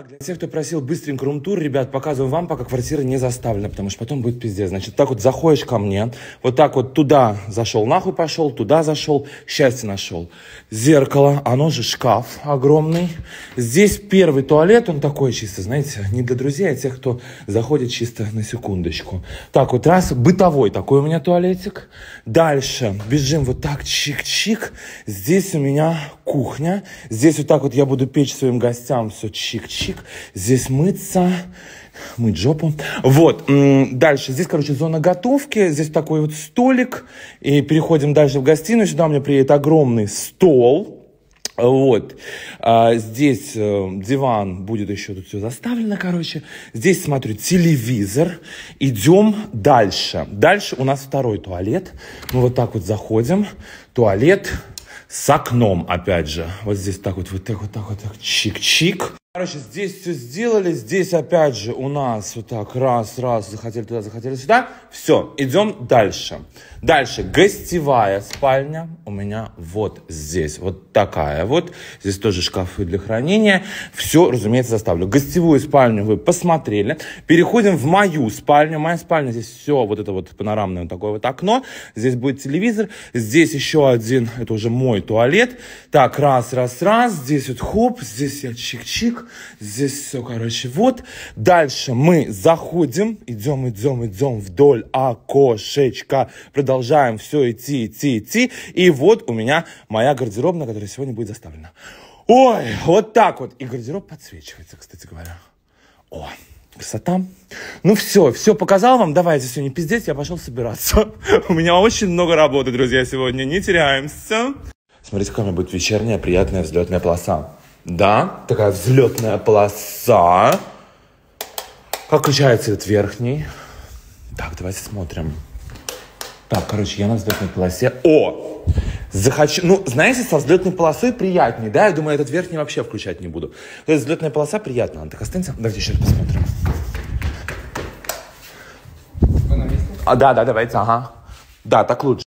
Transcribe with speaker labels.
Speaker 1: так, для тех, кто просил быстренько рум-тур, ребят, показываем вам, пока квартира не заставлена, потому что потом будет пиздец. Значит, так вот заходишь ко мне, вот так вот туда зашел, нахуй пошел, туда зашел, счастье нашел. Зеркало, оно же шкаф огромный. Здесь первый туалет, он такой чисто, знаете, не для друзей, а тех, кто заходит чисто на секундочку. Так вот раз, бытовой такой у меня туалетик. Дальше бежим вот так, чик-чик. Здесь у меня кухня. Здесь вот так вот я буду печь своим гостям все чик-чик. Здесь мыться, мыть жопу. Вот, дальше. Здесь, короче, зона готовки. Здесь такой вот столик. И переходим дальше в гостиную. Сюда у меня приедет огромный стол. Вот. А, здесь э, диван будет еще тут все заставлено, короче. Здесь смотрю телевизор. Идем дальше. Дальше у нас второй туалет. Мы вот так вот заходим. Туалет с окном, опять же. Вот здесь так вот, вот так вот, так вот, так, чик-чик. Короче, здесь все сделали, здесь опять же у нас вот так раз, раз, захотели туда, захотели сюда. Все, идем дальше. Дальше, гостевая спальня у меня вот здесь, вот такая вот. Здесь тоже шкафы для хранения. Все, разумеется, заставлю. Гостевую спальню вы посмотрели. Переходим в мою спальню. Моя спальня, здесь все, вот это вот панорамное вот такое вот окно. Здесь будет телевизор. Здесь еще один, это уже мой туалет. Так, раз, раз, раз. Здесь вот хоп, здесь я чик-чик. Здесь все, короче, вот. Дальше мы заходим, идем, идем, идем вдоль окошечка. Продолжаем все идти, идти, идти. И вот у меня моя гардеробная, которая сегодня будет заставлена. Ой, вот так вот. И гардероб подсвечивается, кстати говоря. О, красота. Ну все, все показал вам. Давайте сегодня пиздец, я пошел собираться. У меня очень много работы, друзья, сегодня. Не теряемся. Смотрите, какая у меня будет вечерняя приятная взлетная полоса да, такая взлетная полоса. Как включается этот верхний? Так, давайте смотрим. Так, короче, я на взлетной полосе. О! Захочу... Ну, знаете, со взлетной полосой приятнее, да? Я думаю, этот верхний вообще включать не буду. То есть взлетная полоса приятна. Так, останься. Давайте еще раз посмотрим. А, да, да, давайте, ага. Да, так лучше.